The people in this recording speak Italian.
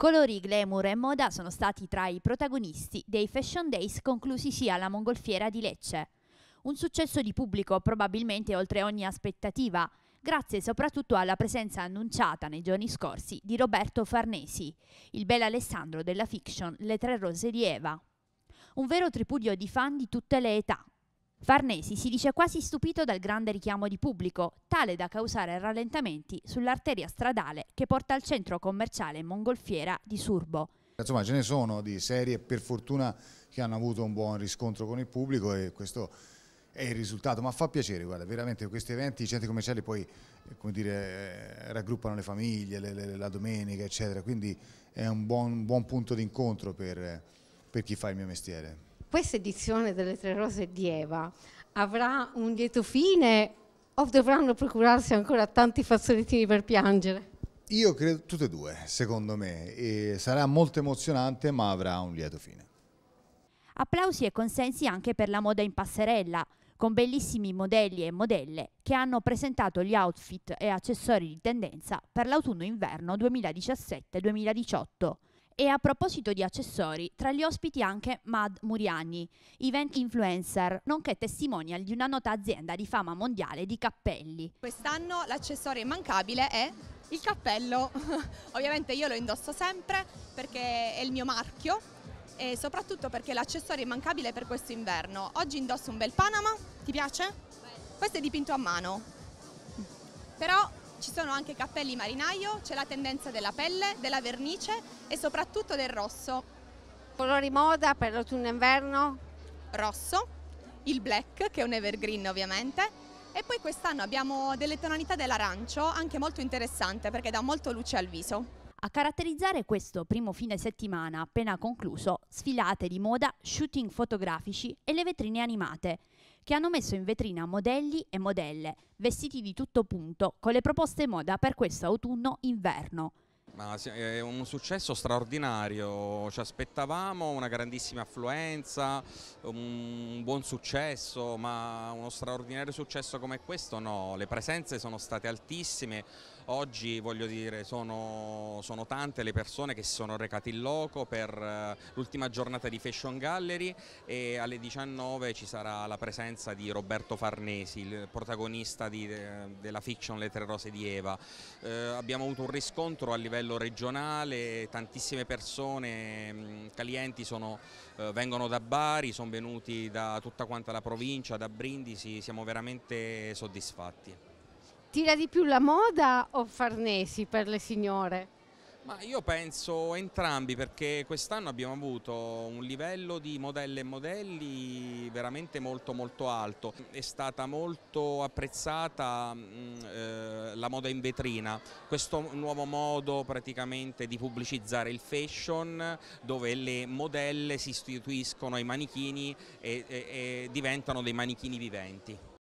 Colori, glamour e moda sono stati tra i protagonisti dei Fashion Days conclusisi alla Mongolfiera di Lecce. Un successo di pubblico probabilmente oltre ogni aspettativa, grazie soprattutto alla presenza annunciata nei giorni scorsi di Roberto Farnesi, il bel Alessandro della fiction Le tre rose di Eva. Un vero tripudio di fan di tutte le età, Farnesi si dice quasi stupito dal grande richiamo di pubblico, tale da causare rallentamenti sull'arteria stradale che porta al centro commerciale mongolfiera di Surbo. Insomma ce ne sono di serie per fortuna che hanno avuto un buon riscontro con il pubblico e questo è il risultato, ma fa piacere, guarda, veramente questi eventi, i centri commerciali poi eh, come dire, eh, raggruppano le famiglie, le, le, la domenica eccetera, quindi è un buon, buon punto d'incontro per, eh, per chi fa il mio mestiere questa edizione delle Tre Rose di Eva avrà un lieto fine o dovranno procurarsi ancora tanti fazzolettini per piangere? Io credo tutte e due, secondo me. E sarà molto emozionante ma avrà un lieto fine. Applausi e consensi anche per la moda in passerella, con bellissimi modelli e modelle che hanno presentato gli outfit e accessori di tendenza per l'autunno-inverno 2017-2018. E a proposito di accessori, tra gli ospiti anche Mad Muriani, event influencer, nonché testimonial di una nota azienda di fama mondiale di cappelli. Quest'anno l'accessorio immancabile è il cappello. Ovviamente io lo indosso sempre perché è il mio marchio e soprattutto perché è l'accessorio immancabile per questo inverno. Oggi indosso un bel Panama, ti piace? Questo è dipinto a mano. Però ci sono anche cappelli marinaio, c'è la tendenza della pelle, della vernice e soprattutto del rosso. Colori moda per l'autunno-inverno? Rosso, il black che è un evergreen ovviamente e poi quest'anno abbiamo delle tonalità dell'arancio anche molto interessante perché dà molto luce al viso. A caratterizzare questo primo fine settimana appena concluso, sfilate di moda, shooting fotografici e le vetrine animate, che hanno messo in vetrina modelli e modelle, vestiti di tutto punto, con le proposte moda per questo autunno-inverno. Ma è un successo straordinario, ci aspettavamo una grandissima affluenza, un buon successo, ma uno straordinario successo come questo no, le presenze sono state altissime, oggi voglio dire sono, sono tante le persone che si sono recate in loco per eh, l'ultima giornata di Fashion Gallery e alle 19 ci sarà la presenza di Roberto Farnesi, il protagonista di, eh, della fiction Le Tre Rose di Eva. Eh, abbiamo avuto un riscontro a livello livello regionale, tantissime persone mh, mm, calienti sono, eh, vengono da Bari, sono venuti da tutta quanta la provincia, da Brindisi, siamo veramente soddisfatti. Tira di più la moda o Farnesi per le signore? Ma io penso entrambi perché quest'anno abbiamo avuto un livello di modelle e modelli veramente molto molto alto, è stata molto apprezzata mm, eh, la moda in vetrina, questo nuovo modo praticamente di pubblicizzare il fashion dove le modelle si istituiscono ai manichini e, e, e diventano dei manichini viventi.